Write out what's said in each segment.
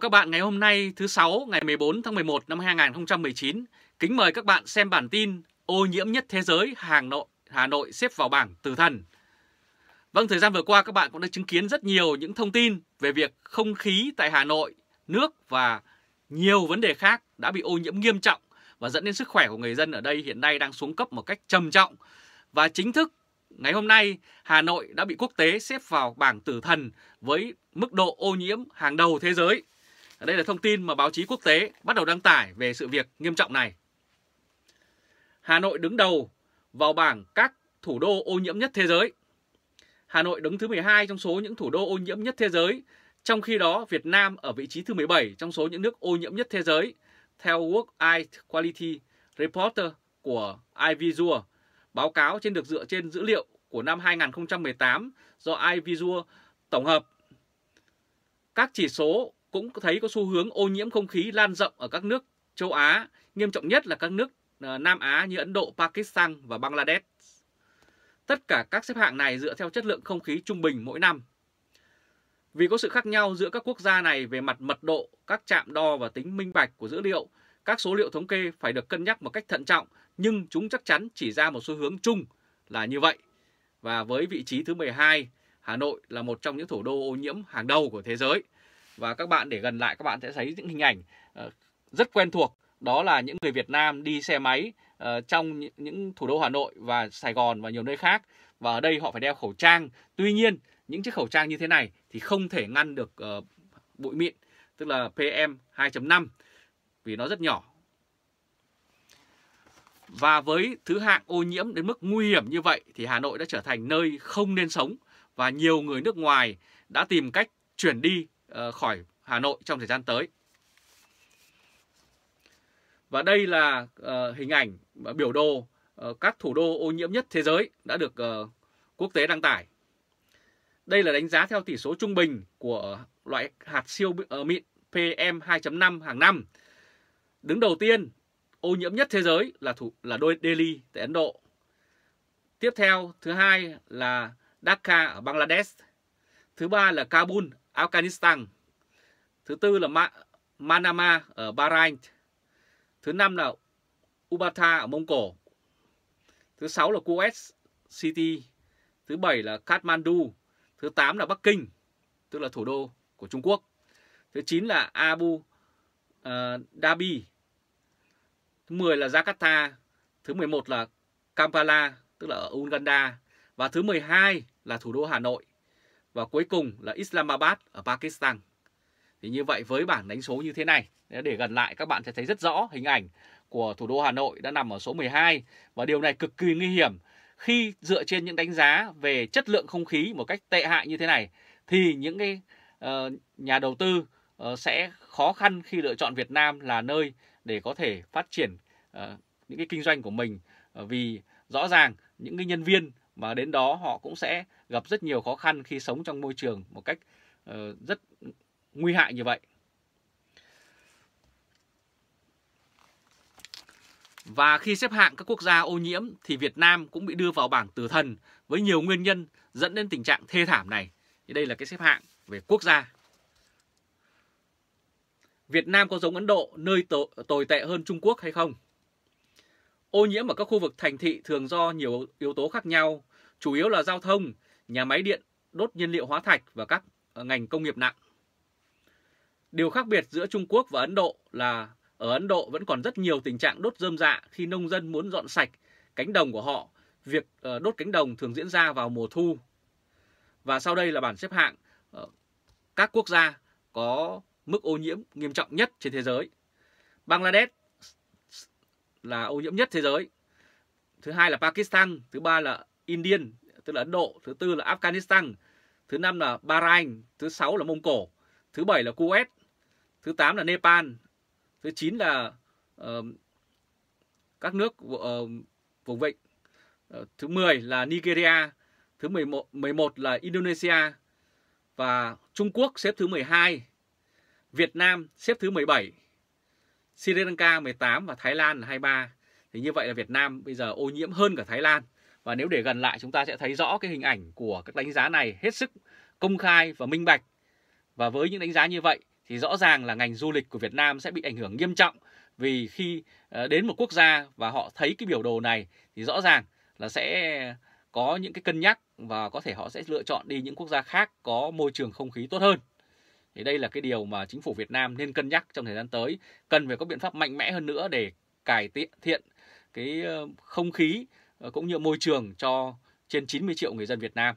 các bạn, ngày hôm nay thứ sáu ngày 14 tháng 11 năm 2019, kính mời các bạn xem bản tin ô nhiễm nhất thế giới Hà Nội, Hà Nội xếp vào bảng tử thần. Vâng, thời gian vừa qua các bạn cũng đã chứng kiến rất nhiều những thông tin về việc không khí tại Hà Nội, nước và nhiều vấn đề khác đã bị ô nhiễm nghiêm trọng và dẫn đến sức khỏe của người dân ở đây hiện nay đang xuống cấp một cách trầm trọng. Và chính thức ngày hôm nay Hà Nội đã bị quốc tế xếp vào bảng tử thần với mức độ ô nhiễm hàng đầu thế giới. Đây là thông tin mà báo chí quốc tế bắt đầu đăng tải về sự việc nghiêm trọng này. Hà Nội đứng đầu vào bảng các thủ đô ô nhiễm nhất thế giới. Hà Nội đứng thứ 12 trong số những thủ đô ô nhiễm nhất thế giới, trong khi đó Việt Nam ở vị trí thứ 17 trong số những nước ô nhiễm nhất thế giới, theo World Air Quality Reporter của iVisual. Báo cáo trên được dựa trên dữ liệu của năm 2018 do iVisual tổng hợp. Các chỉ số cũng thấy có xu hướng ô nhiễm không khí lan rộng ở các nước châu Á, nghiêm trọng nhất là các nước ờ, Nam Á như Ấn Độ, Pakistan và Bangladesh. Tất cả các xếp hạng này dựa theo chất lượng không khí trung bình mỗi năm. Vì có sự khác nhau giữa các quốc gia này về mặt mật độ, các trạm đo và tính minh bạch của dữ liệu, các số liệu thống kê phải được cân nhắc một cách thận trọng, nhưng chúng chắc chắn chỉ ra một xu hướng chung là như vậy. Và với vị trí thứ 12, Hà Nội là một trong những thủ đô ô nhiễm hàng đầu của thế giới và các bạn để gần lại các bạn sẽ thấy những hình ảnh ờ, rất quen thuộc đó là những người Việt Nam đi xe máy ờ, trong những thủ đô Hà Nội và Sài Gòn và nhiều nơi khác và ở đây họ phải đeo khẩu trang tuy nhiên những chiếc khẩu trang như thế này thì không thể ngăn được ờ, bụi mịn tức là PM 2.5 vì nó rất nhỏ và với thứ hạng ô nhiễm đến mức nguy hiểm như vậy thì Hà Nội đã trở thành nơi không nên sống và nhiều người nước ngoài đã tìm cách chuyển đi Ờ, khỏi Hà Nội trong thời gian tới. Và đây là ờ, hình ảnh biểu đồ ờ, các thủ đô ô nhiễm nhất thế giới đã được quốc tế đăng tải. Đây là đánh giá theo tỷ số trung bình của loại hạt siêu mịn PM2.5 hàng năm. Đứng đầu tiên, ô nhiễm nhất thế giới là thủ là đôi Delhi tại Ấn Độ. Tiếp theo, thứ hai là Dhaka ở Bangladesh. Thứ ba là Kabul Afghanistan. Thứ tư là Ma Manama ở Bahrain. Thứ năm là Ubata ở Mông Cổ. Thứ sáu là Kuwait City. Thứ bảy là Kathmandu. Thứ tám là Bắc Kinh, tức là thủ đô của Trung Quốc. Thứ chín là Abu uh, Dhabi. Thứ mười là Jakarta. Thứ mười một là Kampala, tức là ở Uganda. Và thứ mười hai là thủ đô Hà Nội và cuối cùng là Islamabad ở Pakistan. Thì như vậy với bảng đánh số như thế này, để gần lại các bạn sẽ thấy rất rõ hình ảnh của thủ đô Hà Nội đã nằm ở số 12 và điều này cực kỳ nguy hiểm khi dựa trên những đánh giá về chất lượng không khí một cách tệ hại như thế này thì những cái uh, nhà đầu tư uh, sẽ khó khăn khi lựa chọn Việt Nam là nơi để có thể phát triển uh, những cái kinh doanh của mình uh, vì rõ ràng những cái nhân viên và đến đó họ cũng sẽ gặp rất nhiều khó khăn khi sống trong môi trường một cách uh, rất nguy hại như vậy. Và khi xếp hạng các quốc gia ô nhiễm thì Việt Nam cũng bị đưa vào bảng tử thần với nhiều nguyên nhân dẫn đến tình trạng thê thảm này. Thì đây là cái xếp hạng về quốc gia. Việt Nam có giống Ấn Độ nơi tồi tệ hơn Trung Quốc hay không? Ô nhiễm ở các khu vực thành thị thường do nhiều yếu tố khác nhau chủ yếu là giao thông, nhà máy điện, đốt nhiên liệu hóa thạch và các ờ, ngành công nghiệp nặng. Điều khác biệt giữa Trung Quốc và Ấn Độ là ở Ấn Độ vẫn còn rất nhiều tình trạng đốt dơm dạ khi nông dân muốn dọn sạch cánh đồng của họ. Việc ờ, đốt cánh đồng thường diễn ra vào mùa thu. Và sau đây là bản xếp hạng ờ, các quốc gia có mức ô nhiễm nghiêm trọng nhất trên thế giới. Bangladesh là ô nhiễm nhất thế giới. Thứ hai là Pakistan, thứ ba là Indian, tức là Ấn Độ, thứ tư là Afghanistan, thứ năm là Bahrain, thứ sáu là Mông Cổ, thứ bảy là Kuwait, thứ tám là Nepal, thứ chín là uh, các nước uh, vùng vịnh, uh, thứ mười là Nigeria, thứ mười một là Indonesia và Trung Quốc xếp thứ 12, Việt Nam xếp thứ 17, Sri Lanka 18 và Thái Lan là 23. Thì như vậy là Việt Nam bây giờ ô nhiễm hơn cả Thái Lan. Và nếu để gần lại chúng ta sẽ thấy rõ cái hình ảnh của các đánh giá này hết sức công khai và minh bạch. Và với những đánh giá như vậy thì rõ ràng là ngành du lịch của Việt Nam sẽ bị ảnh hưởng nghiêm trọng vì khi ờ, đến một quốc gia và họ thấy cái biểu đồ này thì rõ ràng là sẽ có những cái cân nhắc và có thể họ sẽ lựa chọn đi những quốc gia khác có môi trường không khí tốt hơn. Thì đây là cái điều mà chính phủ Việt Nam nên cân nhắc trong thời gian tới, cần phải có biện pháp mạnh mẽ hơn nữa để cải thiện cái ờ, không khí Ờ, cũng như môi trường cho trên 90 triệu người dân Việt Nam.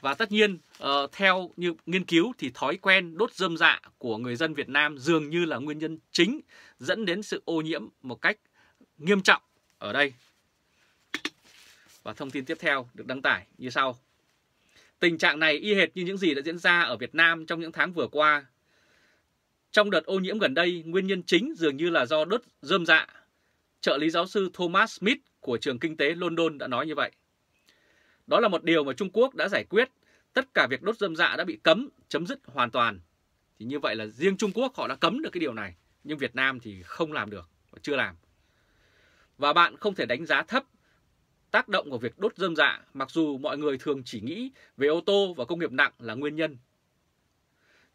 Và tất nhiên, ờ, theo như nghiên cứu thì thói quen đốt dơm dạ của người dân Việt Nam dường như là nguyên nhân chính dẫn đến sự ô nhiễm một cách nghiêm trọng ở đây. Và thông tin tiếp theo được đăng tải như sau. Tình trạng này y hệt như những gì đã diễn ra ở Việt Nam trong những tháng vừa qua. Trong đợt ô nhiễm gần đây, nguyên nhân chính dường như là do đốt dơm dạ trợ lý giáo sư Thomas Smith của trường kinh tế London đã nói như vậy. Đó là một điều mà Trung Quốc đã giải quyết, tất cả việc đốt dâm dạ đã bị cấm, chấm dứt hoàn toàn. Thì như vậy là riêng Trung Quốc họ đã cấm được cái điều này, nhưng Việt Nam thì không làm được, chưa làm. Và bạn không thể đánh giá thấp tác động của việc đốt dơm dạ mặc dù mọi người thường chỉ nghĩ về ô tô và công nghiệp nặng là nguyên nhân.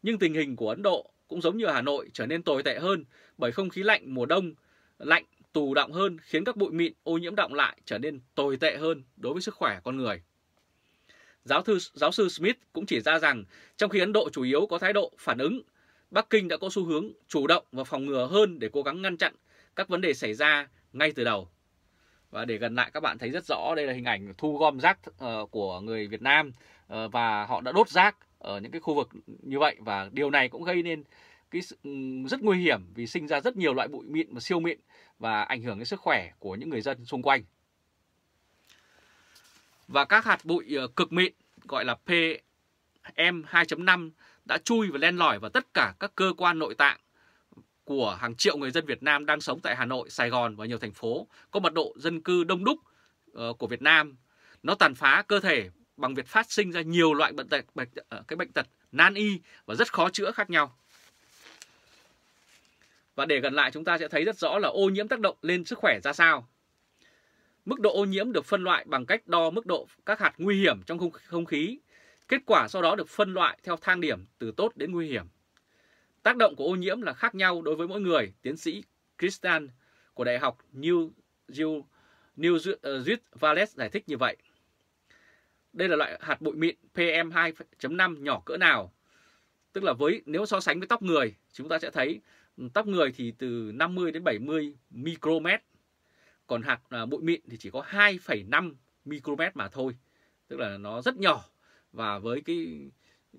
Nhưng tình hình của Ấn Độ cũng giống như Hà Nội trở nên tồi tệ hơn bởi không khí lạnh mùa đông lạnh tù động hơn khiến các bụi mịn ô nhiễm động lại trở nên tồi tệ hơn đối với sức khỏe con người. Giáo, thư, giáo sư Smith cũng chỉ ra rằng trong khi Ấn Độ chủ yếu có thái độ phản ứng, Bắc Kinh đã có xu hướng chủ động và phòng ngừa hơn để cố gắng ngăn chặn các vấn đề xảy ra ngay từ đầu. Và để gần lại các bạn thấy rất rõ đây là hình ảnh thu gom rác ờ, của người Việt Nam ờ, và họ đã đốt rác ở những cái khu vực như vậy và điều này cũng gây nên cái ừ, rất nguy hiểm vì sinh ra rất nhiều loại bụi mịn và siêu mịn và ảnh hưởng đến sức khỏe của những người dân xung quanh. Và các hạt bụi ờ, cực mịn gọi là PM 2.5 đã chui và len lỏi vào tất cả các cơ quan nội tạng của hàng triệu người dân Việt Nam đang sống tại Hà Nội, Sài Gòn và nhiều thành phố có mật độ dân cư đông đúc ờ, của Việt Nam. Nó tàn phá cơ thể bằng việc phát sinh ra nhiều loại bệnh tật, bệnh, ờ, cái bệnh tật nan y và rất khó chữa khác nhau. Và để gần lại chúng ta sẽ thấy rất rõ là ô nhiễm tác động lên sức khỏe ra sao. Mức độ ô nhiễm được phân loại bằng cách đo mức độ các hạt nguy hiểm trong không khí. Kết quả sau đó được phân loại theo thang điểm từ tốt đến nguy hiểm. Tác động của ô nhiễm là khác nhau đối với mỗi người, tiến sĩ Christian của Đại học New, New, New ờ, Zealand Vales giải thích như vậy. Đây là loại hạt bụi mịn PM2.5 nhỏ cỡ nào Tức là với nếu so sánh với tóc người, chúng ta sẽ thấy ừ, tóc người thì từ 50 đến 70 micromet. Còn hạt à, bụi mịn thì chỉ có 2,5 micromet mà thôi. Tức là nó rất nhỏ và với cái ừ,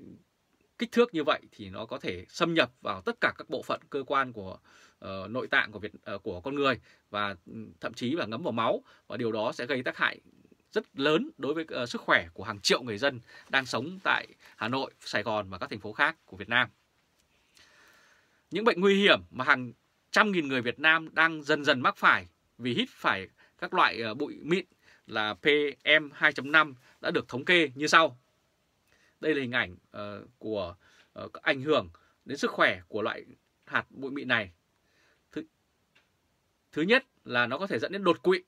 kích thước như vậy thì nó có thể xâm nhập vào tất cả các bộ phận cơ quan của uh, nội tạng của Việt uh, của con người và ừ, thậm chí là ngấm vào máu và điều đó sẽ gây tác hại rất lớn đối với uh, sức khỏe của hàng triệu người dân đang sống tại Hà Nội, Sài Gòn và các thành phố khác của Việt Nam. Những bệnh nguy hiểm mà hàng trăm nghìn người Việt Nam đang dần dần mắc phải vì hít phải các loại uh, bụi mịn là PM 2.5 đã được thống kê như sau. Đây là hình ảnh uh, của uh, ảnh hưởng đến sức khỏe của loại hạt bụi mịn này. Thứ, thứ nhất là nó có thể dẫn đến đột quỵ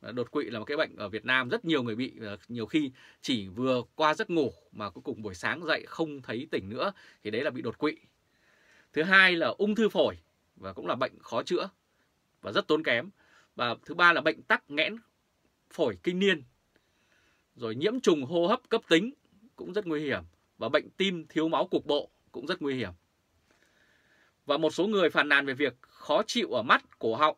Ờ, đột quỵ là một cái bệnh ở Việt Nam rất nhiều người bị ờ, nhiều khi chỉ vừa qua giấc ngủ mà cuối cùng buổi sáng dậy không thấy tỉnh nữa thì đấy là bị đột quỵ. Thứ hai là ung thư phổi và cũng là bệnh khó chữa và rất tốn kém. Và thứ ba là bệnh tắc nghẽn phổi kinh niên. Rồi nhiễm trùng hô hấp cấp tính cũng rất nguy hiểm và bệnh tim thiếu máu cục bộ cũng rất nguy hiểm. Và một số người phàn nàn về việc khó chịu ở mắt, cổ họng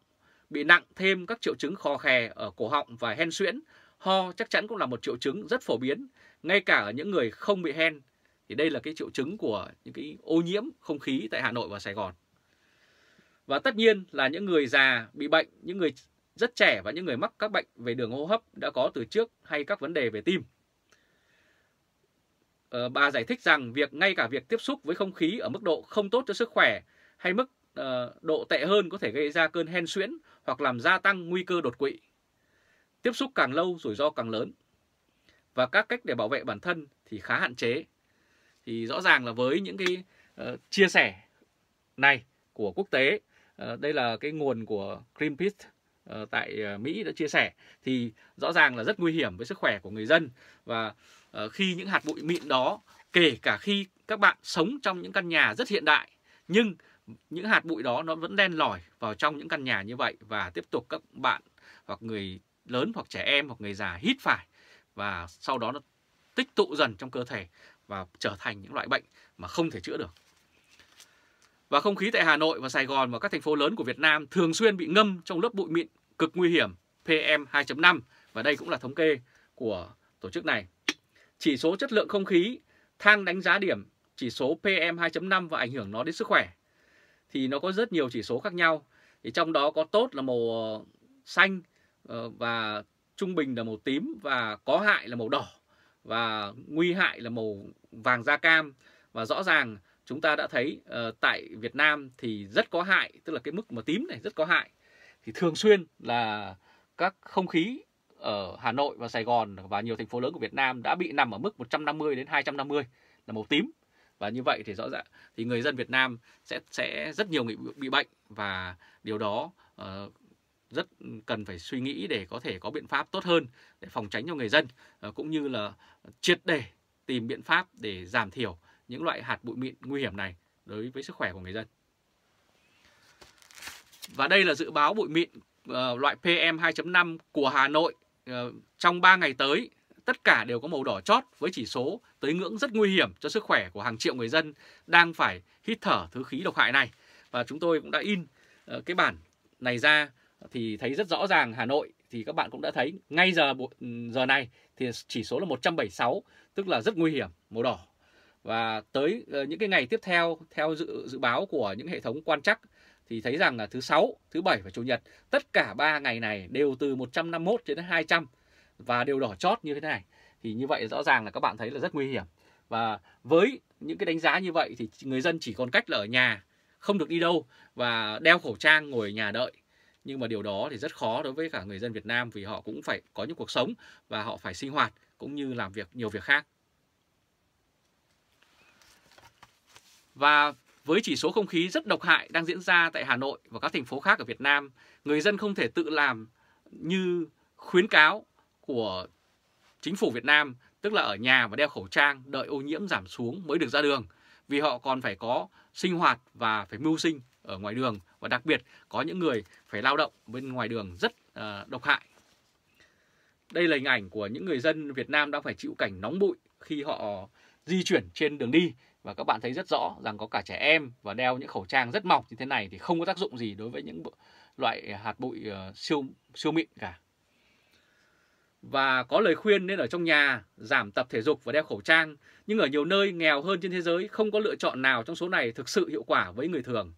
bị nặng thêm các triệu chứng khò khè ở cổ họng và hen suyễn, ho chắc chắn cũng là một triệu chứng rất phổ biến, ngay cả ở những người không bị hen. Thì đây là cái triệu chứng của những cái ô nhiễm không khí tại Hà Nội và Sài Gòn. Và tất nhiên là những người già bị bệnh, những người rất trẻ và những người mắc các bệnh về đường hô hấp đã có từ trước hay các vấn đề về tim. Ờ, bà giải thích rằng việc ngay cả việc tiếp xúc với không khí ở mức độ không tốt cho sức khỏe hay mức uh, độ tệ hơn có thể gây ra cơn hen suyễn hoặc làm gia tăng nguy cơ đột quỵ. Tiếp xúc càng lâu rủi ro càng lớn. Và các cách để bảo vệ bản thân thì khá hạn chế. Thì rõ ràng là với những cái uh, chia sẻ này của quốc tế, uh, đây là cái nguồn của Greenpeace tại Mỹ đã chia sẻ thì rõ ràng là rất nguy hiểm với sức khỏe của người dân và khi những hạt bụi mịn đó kể cả khi các bạn sống trong những căn nhà rất hiện đại nhưng những hạt bụi đó nó vẫn len lỏi vào trong những căn nhà như vậy và tiếp tục các bạn hoặc người lớn hoặc trẻ em hoặc người già hít phải và sau đó nó tích tụ dần trong cơ thể và trở thành những loại bệnh mà không thể chữa được. Và không khí tại Hà Nội và Sài Gòn và các thành phố lớn của Việt Nam thường xuyên bị ngâm trong lớp bụi mịn cực nguy hiểm PM2.5 và đây cũng là thống kê của tổ chức này. Chỉ số chất lượng không khí, thang đánh giá điểm, chỉ số PM2.5 và ảnh hưởng nó đến sức khỏe thì nó có rất nhiều chỉ số khác nhau. Thì trong đó có tốt là màu ờ, xanh ờ, và trung bình là màu tím và có hại là màu đỏ và nguy hại là màu vàng da cam và rõ ràng chúng ta đã thấy ờ, tại Việt Nam thì rất có hại tức là cái mức mà tím này rất có hại thì thường xuyên là các không khí ở Hà Nội và Sài Gòn và nhiều thành phố lớn của Việt Nam đã bị nằm ở mức 150 đến 250 là màu tím và như vậy thì rõ ràng thì người dân Việt Nam sẽ sẽ rất nhiều người bị bệnh và điều đó uh, rất cần phải suy nghĩ để có thể có biện pháp tốt hơn để phòng tránh cho người dân uh, cũng như là triệt để tìm biện pháp để giảm thiểu những loại hạt bụi mịn nguy hiểm này đối với sức khỏe của người dân. Và đây là dự báo bụi mịn uh, loại PM 2.5 của Hà Nội uh, trong 3 ngày tới tất cả đều có màu đỏ chót với chỉ số tới ngưỡng rất nguy hiểm cho sức khỏe của hàng triệu người dân đang phải hít thở thứ khí độc hại này. Và chúng tôi cũng đã in ờ, cái bản này ra thì thấy rất rõ ràng Hà Nội thì các bạn cũng đã thấy ngay giờ ừ, giờ này thì chỉ số là 176 tức là rất nguy hiểm màu đỏ và tới ờ, những cái ngày tiếp theo theo dự dự báo của những hệ thống quan trắc thì thấy rằng là thứ sáu, thứ bảy và chủ nhật tất cả ba ngày này đều từ 151 đến 200 và đều đỏ chót như thế này thì như vậy rõ ràng là các bạn thấy là rất nguy hiểm và với những cái đánh giá như vậy thì người dân chỉ còn cách là ở nhà không được đi đâu và đeo khẩu trang ngồi ở nhà đợi nhưng mà điều đó thì rất khó đối với cả người dân Việt Nam vì họ cũng phải có những cuộc sống và họ phải sinh hoạt cũng như làm việc nhiều việc khác và với chỉ số không khí rất độc hại đang diễn ra tại Hà Nội và các thành phố khác ở Việt Nam người dân không thể tự làm như khuyến cáo của chính phủ Việt Nam, tức là ở nhà và đeo khẩu trang đợi ô nhiễm giảm xuống mới được ra đường, vì họ còn phải có sinh hoạt và phải mưu sinh ở ngoài đường và đặc biệt có những người phải lao động bên ngoài đường rất uh, độc hại. Đây là hình ảnh của những người dân Việt Nam đang phải chịu cảnh nóng bụi khi họ di chuyển trên đường đi và các bạn thấy rất rõ rằng có cả trẻ em và đeo những khẩu trang rất mỏng như thế này thì không có tác dụng gì đối với những loại hạt bụi ờ, siêu siêu mịn cả và có lời khuyên nên ở trong nhà giảm tập thể dục và đeo khẩu trang. Nhưng ở nhiều nơi nghèo hơn trên thế giới không có lựa chọn nào trong số này thực sự hiệu quả với người thường.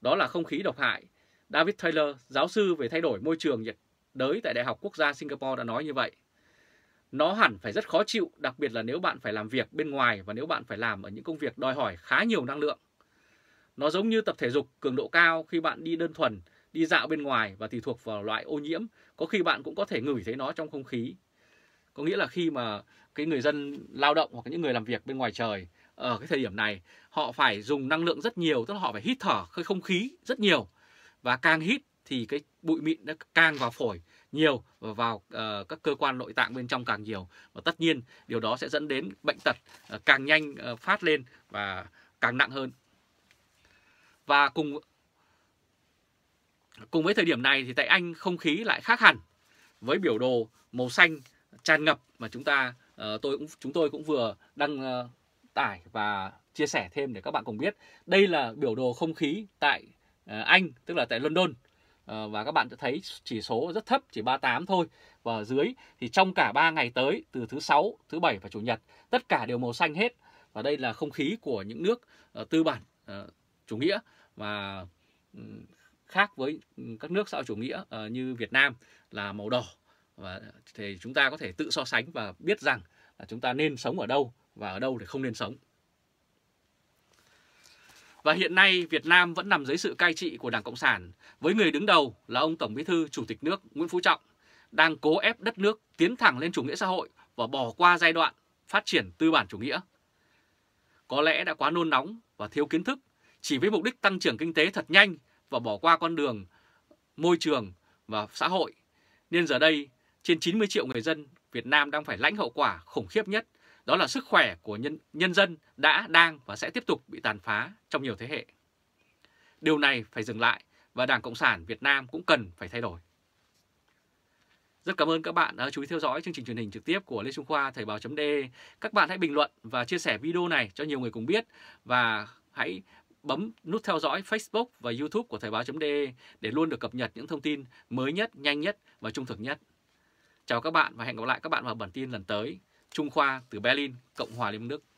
Đó là không khí độc hại. David Taylor, giáo sư về thay đổi môi trường nhiệt đới tại Đại học Quốc gia Singapore đã nói như vậy. Nó hẳn phải rất khó chịu, đặc biệt là nếu bạn phải làm việc bên ngoài và nếu bạn phải làm ở những công việc đòi hỏi khá nhiều năng lượng. Nó giống như tập thể dục cường độ cao khi bạn đi đơn thuần đi dạo bên ngoài và tùy thuộc vào loại ô nhiễm, có khi bạn cũng có thể ngửi thấy nó trong không khí. Có nghĩa là khi mà cái người dân lao động hoặc những người làm việc bên ngoài trời ở cái thời điểm này, họ phải dùng năng lượng rất nhiều, tức là họ phải hít thở cái không khí rất nhiều. Và càng hít thì cái bụi mịn nó càng vào phổi nhiều và vào uh, các cơ quan nội tạng bên trong càng nhiều và tất nhiên điều đó sẽ dẫn đến bệnh tật uh, càng nhanh uh, phát lên và càng nặng hơn và cùng Cùng với thời điểm này thì tại Anh không khí lại khác hẳn với biểu đồ màu xanh tràn ngập mà chúng ta ờ, tôi cũng chúng tôi cũng vừa đăng ờ, tải và chia sẻ thêm để các bạn cùng biết. Đây là biểu đồ không khí tại ờ, Anh, tức là tại London. Và các bạn sẽ thấy chỉ số rất thấp, chỉ 38 thôi. Và ở dưới thì trong cả 3 ngày tới, từ thứ 6, thứ 7 và Chủ nhật, tất cả đều màu xanh hết. Và đây là không khí của những nước tư bản chủ nghĩa. Và khác với ừ, các nước xã hội chủ nghĩa ờ, như Việt Nam là màu đỏ và thì chúng ta có thể tự so sánh và biết rằng là chúng ta nên sống ở đâu và ở đâu thì không nên sống. Và hiện nay Việt Nam vẫn nằm dưới sự cai trị của Đảng Cộng sản với người đứng đầu là ông Tổng Bí thư Chủ tịch nước Nguyễn Phú Trọng đang cố ép đất nước tiến thẳng lên chủ nghĩa xã hội và bỏ qua giai đoạn phát triển tư bản chủ nghĩa. Có lẽ đã quá nôn nóng và thiếu kiến thức, chỉ với mục đích tăng trưởng kinh tế thật nhanh và bỏ qua con đường, môi trường và xã hội. Nên giờ đây, trên 90 triệu người dân Việt Nam đang phải lãnh hậu quả khủng khiếp nhất, đó là sức khỏe của nhân, nhân dân đã, đang và sẽ tiếp tục bị tàn phá trong nhiều thế hệ. Điều này phải dừng lại và Đảng Cộng sản Việt Nam cũng cần phải thay đổi. Rất cảm ơn các bạn đã chú ý theo dõi chương trình truyền hình trực tiếp của Lê Trung Khoa Thời báo.de. Các bạn hãy bình luận và chia sẻ video này cho nhiều người cùng biết và hãy bấm nút theo dõi Facebook và YouTube của Thời báo.de để luôn được cập nhật những thông tin mới nhất, nhanh nhất và trung thực nhất. Chào các bạn và hẹn gặp lại các bạn vào bản tin lần tới. Trung Khoa từ Berlin, Cộng hòa Liên bang Đức.